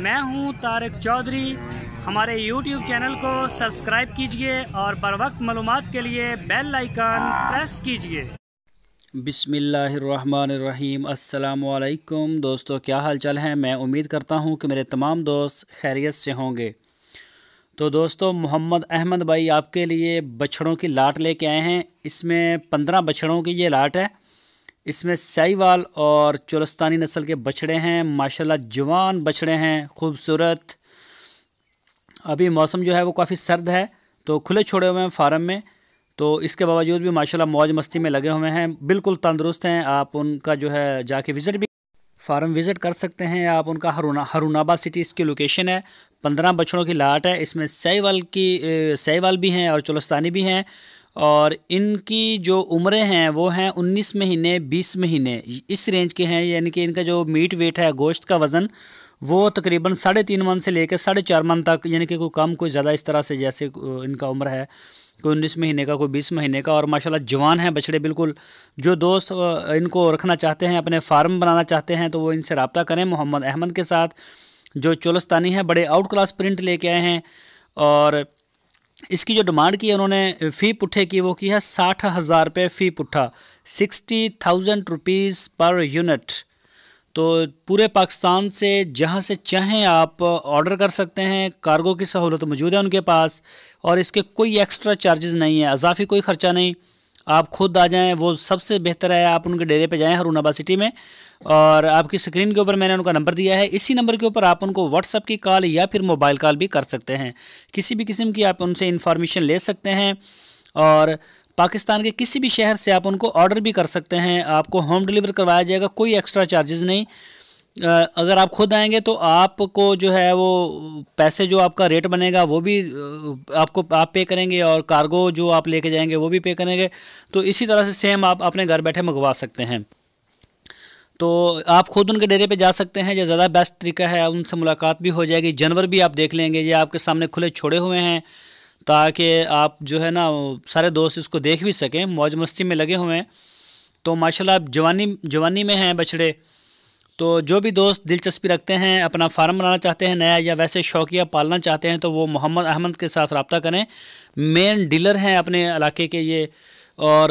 میں ہوں طارق چودھری ہمارے یوٹیوب چینل کو سبسکرائب کیجئے اور بروقت وقت معلومات کے لیے بیل آئیکن پریس کیجئے بسم اللہ الرحمن الرحیم السلام علیکم دوستو کیا حال چال ہیں میں امید کرتا ہوں کہ میرے تمام دوست خیریت سے ہوں گے تو دوستو محمد احمد بھائی آپ کے لیے بچھڑوں کی لاٹ لے کے آئے ہیں اس میں پندرہ بچھڑوں کی یہ لاٹ ہے اس میں سائی وال اور چولستانی نسل کے بچڑے ہیں ماشاءاللہ جوان بچڑے ہیں خوبصورت ابھی موسم جو ہے وہ کافی سرد ہے تو کھلے چھوڑے ہوئے ہیں فارم میں تو اس کے باوجود بھی ماشاءاللہ موج مستی میں لگے ہوئے ہیں بالکل تندرست ہیں آپ ان کا جو ہے جا کے وزٹ بھی فارم وزٹ کر سکتے ہیں آپ ان کا ہرونا ہرون آباد سٹی اس کی لوکیشن ہے پندرہ بچڑوں کی لاٹ ہے اس میں سائی وال کی سائی بھی ہیں اور چولستانی بھی ہیں اور ان کی جو عمریں ہیں وہ ہیں انیس مہینے بیس مہینے اس رینج کے ہیں یعنی کہ ان کا جو میٹ ویٹ ہے گوشت کا وزن وہ تقریباً ساڑھے تین من سے لے کے ساڑھے چار من تک یعنی کہ کوئی کم کوئی زیادہ اس طرح سے جیسے ان کا عمر ہے کوئی انیس مہینے کا کوئی بیس مہینے کا اور ماشاءاللہ جوان ہیں بچڑے بالکل جو دوست ان کو رکھنا چاہتے ہیں اپنے فارم بنانا چاہتے ہیں تو وہ ان سے رابطہ کریں محمد احمد کے ساتھ جو چولستانی ہیں بڑے آؤٹ کلاس پرنٹ لے کے آئے ہیں اور اس کی جو ڈیمانڈ کی ہے انہوں نے فی پٹھے کی وہ کی ہے ساٹھ ہزار روپے فی پٹھا sixty thousand rupees per unit تو پورے پاکستان سے جہاں سے چاہیں آپ آرڈر کر سکتے ہیں کارگو کی سہولت موجود ہے ان کے پاس اور اس کے کوئی ایکسٹرا چارجز نہیں ہیں اضافی کوئی خرچہ نہیں آپ خود آ جائیں وہ سب سے بہتر ہے آپ ان کے ڈیرے پہ جائیں ہرون آباد سٹی میں اور آپ کی سکرین کے اوپر میں نے ان کا نمبر دیا ہے اسی نمبر کے اوپر آپ ان کو واٹس اپ کی کال یا پھر موبائل کال بھی کر سکتے ہیں کسی بھی قسم کی آپ ان سے انفارمیشن لے سکتے ہیں اور پاکستان کے کسی بھی شہر سے آپ ان کو آرڈر بھی کر سکتے ہیں آپ کو ہوم ڈیلیور کروایا جائے گا کوئی ایکسٹرا چارجز نہیں اگر آپ خود آئیں گے تو آپ کو جو ہے وہ پیسے جو آپ کا ریٹ بنے گا وہ بھی آپ کو آپ پے کریں گے اور کارگو جو آپ لے کے جائیں گے وہ بھی پے کریں گے تو اسی طرح سے سیم آپ اپنے گھر بیٹھے منگوا سکتے ہیں تو آپ خود ان کے ڈیرے پہ جا سکتے ہیں یہ زیادہ بیسٹ طریقہ ہے ان سے ملاقات بھی ہو جائے گی جانور بھی آپ دیکھ لیں گے یہ آپ کے سامنے کھلے چھوڑے ہوئے ہیں تاکہ آپ جو ہے نا سارے دوست اس کو دیکھ بھی سکیں موج مستی میں لگے ہوئے ہیں تو ماشاءاللہ آپ جوانی جوانی میں ہیں بچڑے تو جو بھی دوست دلچسپی رکھتے ہیں اپنا فارم بنانا چاہتے ہیں نیا یا ویسے شوقیہ پالنا چاہتے ہیں تو وہ محمد احمد کے ساتھ رابطہ کریں مین ڈیلر ہیں اپنے علاقے کے یہ اور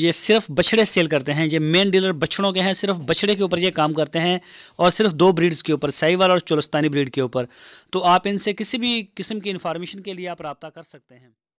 یہ صرف بچھڑے سیل کرتے ہیں یہ مین ڈیلر بچھڑوں کے ہیں صرف بچھڑے کے اوپر یہ کام کرتے ہیں اور صرف دو بریڈز کے اوپر سائیوال والا اور چولستانی بریڈ کے اوپر تو آپ ان سے کسی بھی قسم کی انفارمیشن کے لیے آپ رابطہ کر سکتے ہیں